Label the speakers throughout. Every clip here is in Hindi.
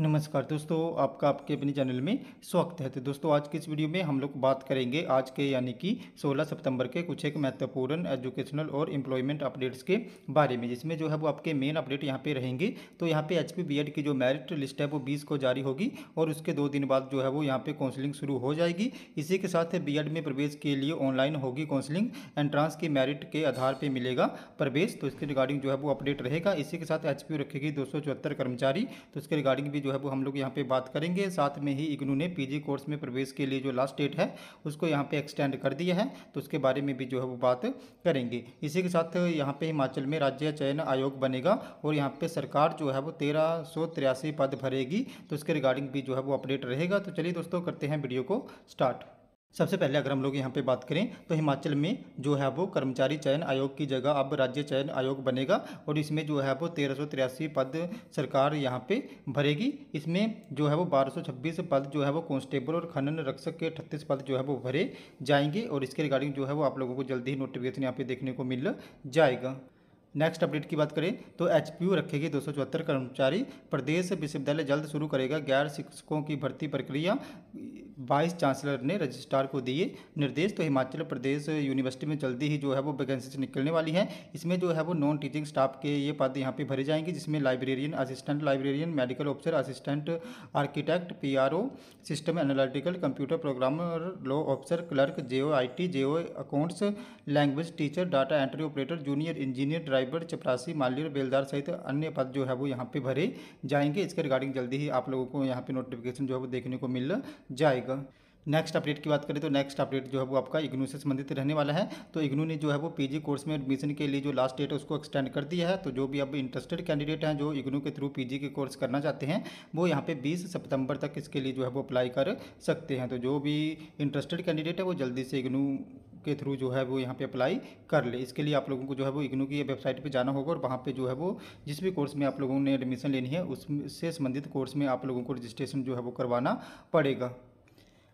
Speaker 1: नमस्कार दोस्तों आपका आपके अपने चैनल में स्वागत है तो दोस्तों आज की इस वीडियो में हम लोग बात करेंगे आज के यानी कि 16 सितंबर के कुछ एक महत्वपूर्ण एजुकेशनल और एम्प्लॉयमेंट अपडेट्स के बारे में जिसमें जो है वो आपके मेन अपडेट यहाँ पे रहेंगे तो यहाँ पे एच पी की जो मेरिट लिस्ट है वो बीस को जारी होगी और उसके दो दिन बाद जो है वो यहाँ पर काउंसलिंग शुरू हो जाएगी इसी के साथ बी में प्रवेश के लिए ऑनलाइन होगी काउंसिलिंग एंट्रांस की मेरिट के आधार पर मिलेगा प्रवेश तो इसके रिगार्डिंग जो है वो अपडेट रहेगा इसी के साथ एच रखेगी दो कर्मचारी तो उसके रिगार्डिंग भी जो है वो हम लोग यहाँ पे बात करेंगे साथ में ही इग्नू ने पीजी कोर्स में प्रवेश के लिए जो लास्ट डेट है उसको यहाँ पे एक्सटेंड कर दिया है तो उसके बारे में भी जो है वो बात करेंगे इसी के साथ यहाँ पे हिमाचल में राज्य चयन आयोग बनेगा और यहाँ पे सरकार जो है वो तेरह पद भरेगी तो उसके रिगार्डिंग भी जो है वो अपडेट रहेगा तो चलिए दोस्तों करते हैं वीडियो को स्टार्ट सबसे पहले अगर हम लोग यहाँ पे बात करें तो हिमाचल में जो है वो कर्मचारी चयन आयोग की जगह अब राज्य चयन आयोग बनेगा और इसमें जो है वो तेरह पद सरकार यहाँ पे भरेगी इसमें जो है वो 1226 पद जो है वो कांस्टेबल और खनन रक्षक के अठतीस पद जो है वो भरे जाएंगे और इसके रिगार्डिंग जो है वो आप लोगों को जल्दी ही नोटिफिकेशन यहाँ पे देखने को मिल जाएगा नेक्स्ट अपडेट की बात करें तो एच रखेगी दो कर्मचारी प्रदेश विश्वविद्यालय जल्द शुरू करेगा गैर शिक्षकों की भर्ती प्रक्रिया वाइस चांसलर ने रजिस्ट्रार को दिए निर्देश तो हिमाचल प्रदेश यूनिवर्सिटी में जल्दी ही जो है वो वैकेंसी निकलने वाली है इसमें जो है वो नॉन टीचिंग स्टाफ के ये पद यहाँ पे भरे जाएंगे जिसमें librarian assistant librarian medical officer assistant architect PRO system analytical computer programmer law officer clerk JO O JO accounts language teacher data entry operator junior engineer driver चपरासी माली और बेलदार सहित अन्य पद जो है वो यहाँ पे भरे जाएंगे इसके रिगार्डिंग जल्दी ही आप लोगों को यहाँ पे नोटिफिकेशन जो है वो देखने को मिल जाएगा नेक्स्ट अपडेट की बात करें तो नेक्स्ट अपडेट जो है वो आपका इग्नू से संबंधित रहने वाला है तो इग्नू ने जो है वो पीजी कोर्स में एडमिशन के लिए जो लास्ट डेट है उसको एक्सटेंड कर दिया है तो जो भी अब इंटरेस्टेड कैंडिडेट हैं जो इग्नू के थ्रू पीजी के कोर्स करना चाहते हैं वो यहाँ पे 20 सितंबर तक इसके लिए जो है वो अप्लाई कर सकते हैं तो जो भी इंटरेस्टेड कैंडिडेट है वो जल्दी से इग्नू के थ्रू जो है वो यहाँ पे अप्लाई कर ले इसके लिए आप लोगों को जो है वो इग्नू की वेबसाइट पे जाना होगा और वहाँ पे जो है वो जिस भी कोर्स में आप लोगों ने एडमिशन लेनी है उससे संबंधित कोर्स में आप लोगों को रजिस्ट्रेशन जो है वो करवाना पड़ेगा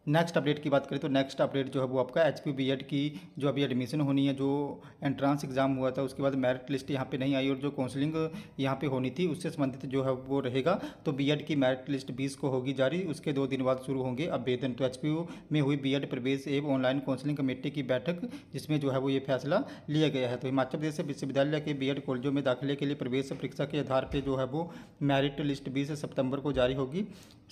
Speaker 1: नेक्स्ट अपडेट की बात करें तो नेक्स्ट अपडेट जो है वो आपका एच पी बी एड की जो अभी एडमिशन होनी है जो एंट्रांस एग्ज़ाम हुआ था उसके बाद मेरिट लिस्ट यहाँ पे नहीं आई और जो काउंसलिंग यहाँ पे होनी थी उससे संबंधित जो है वो रहेगा तो बी एड की मेरिट लिस्ट बीस को होगी जारी उसके दो दिन बाद शुरू होंगे आवेदन तो एच में हुई बी एड प्रवेश एवं ऑनलाइन काउंसलिंग कमेटी की बैठक जिसमें जो है वो ये फैसला लिया गया है तो हिमाचल प्रदेश विश्वविद्यालय के बी एड कॉलेजों में दाखिले के लिए प्रवेश परीक्षा के आधार पर जो है वो मेरिट लिस्ट बीस सितंबर को जारी होगी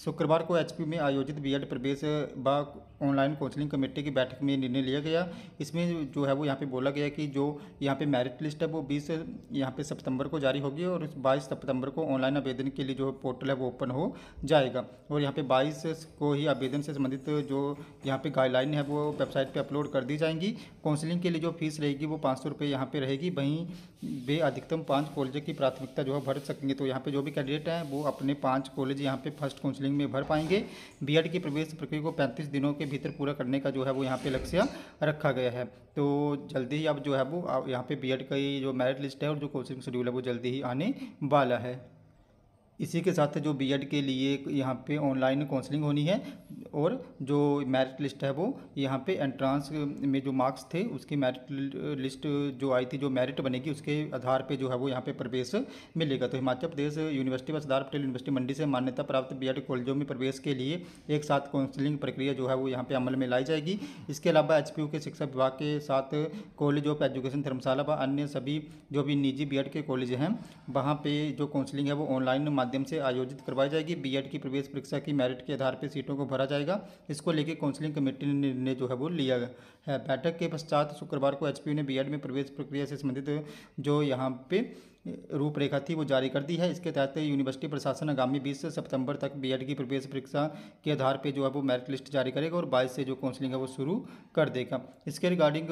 Speaker 1: शुक्रवार को एच में आयोजित बी प्रवेश व ऑनलाइन काउंसलिंग कमेटी की बैठक में निर्णय लिया गया इसमें जो है वो यहाँ पे बोला गया कि जो यहाँ पे मेरिट लिस्ट है वो 20 यहाँ पे सितंबर को जारी होगी और 22 सितंबर को ऑनलाइन आवेदन के लिए जो पोर्टल है वो ओपन हो जाएगा और यहाँ पे 22 को ही आवेदन से संबंधित जो यहाँ पे गाइडलाइन है वो वेबसाइट पर अपलोड कर दी जाएंगी काउंसलिंग के लिए जो फीस रहेगी वो पाँच सौ रुपये यहाँ रहेगी वहीं वे अधिकतम पाँच कॉलेज की प्राथमिकता जो है भर सकेंगे तो यहाँ पर जो भी कैंडिडेट हैं वो अपने पाँच कॉलेज यहाँ पर फर्स्ट काउंसलिंग में भर पाएंगे बी की प्रवेश प्रक्रिया को चालीस दिनों के भीतर पूरा करने का जो है वो यहाँ पे लक्ष्य रखा गया है तो जल्दी ही अब जो है वो यहाँ पे बी ही जो मेरिट लिस्ट है और जो कोचिंग शेड्यूल है वो जल्दी ही आने वाला है इसी के साथ जो बी के लिए यहाँ पे ऑनलाइन काउंसलिंग होनी है और जो मेरिट लिस्ट है वो यहाँ पे एंट्रांस में जो मार्क्स थे उसकी मेरिट लिस्ट जो आई थी जो मेरिट बनेगी उसके आधार पे जो है वो यहाँ पे प्रवेश मिलेगा तो हिमाचल प्रदेश यूनिवर्सिटी व सरदार पटेल यूनिवर्सिटी मंडी से मान्यता प्राप्त बी कॉलेजों में प्रवेश के लिए एक साथ काउंसलिंग प्रक्रिया जो है वो यहाँ पर अमल में लाई जाएगी इसके अलावा एच के शिक्षा विभाग के साथ कॉलेज ऑफ एजुकेशन धर्मशाला व अन्य सभी जो भी निजी बी के कॉलेज हैं वहाँ पर जो काउंसलिंग है वो ऑनलाइन माध्यम माध्यम से आयोजित करवाई जाएगी बीएड की प्रवेश परीक्षा की मेरिट के आधार पर सीटों को भरा जाएगा इसको लेकर काउंसलिंग कमेटी ने निर्णय जो है वो लिया है बैठक के पश्चात शुक्रवार को एचपीयू ने बीएड में प्रवेश प्रक्रिया से संबंधित जो यहाँ पे रूपरेखा थी वो जारी कर दी है इसके तहत यूनिवर्सिटी प्रशासन आगामी 20 सितंबर तक बीएड की प्रवेश परीक्षा के आधार पे जो है वो मेरिट लिस्ट जारी करेगा और 22 से जो काउंसलिंग है वो शुरू कर देगा इसके रिगार्डिंग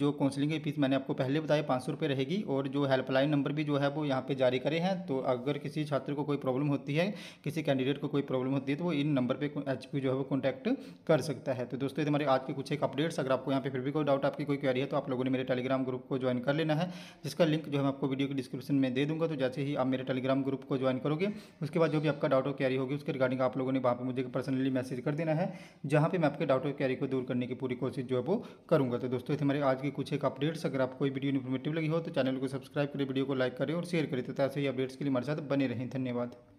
Speaker 1: जो काउंसलिंग की फीस मैंने आपको पहले बताया पाँच सौ रहेगी और जो हेल्पलाइन नंबर भी जो है वो यहाँ पर जारी करे हैं तो अगर किसी छात्र को कोई प्रॉब्लम होती है किसी कैंडिडेट को कोई प्रॉब्लम होती है तो वो इन नंबर पर एच जो है वो कॉन्टैक्ट कर सकता है तो दोस्तों हमारे आज के कुछ एक अपडेट्स अगर आपको यहाँ पर फिर भी कोई डाउट आपकी कोई क्वारी है तो आप लोगों ने मेरे टेलीग्राम ग्रुप को ज्वाइन कर लेना है जिसका लिंक जो है आपको वीडियो की डिस्क्रिप्शन डिस्क्रिप्शन में दे दूंगा तो जैसे ही आप मेरे टेलीग्राम ग्रुप को ज्वाइन करोगे उसके बाद जो भी आपका डाउट और कैरी होगी उसके रिगार्डिंग आप लोगों ने वहाँ पर मुझे पर्सनली मैसेज कर देना है जहाँ पर मैं आपके डाउट और कैरी को दूर करने की पूरी कोशिश जो है वो करूँगा तो दोस्तों हमारे आज की कुछ एक अपडेट्स अगर आपको वीडियो इन्फॉर्मेटिव लगी हो तो चैनल को सब्सक्राइब करें वीडियो को लाइक करें और शेयर करें तो ऐसे ही अपडेट्स के लिए हमारे साथ बने रहें धन्यवाद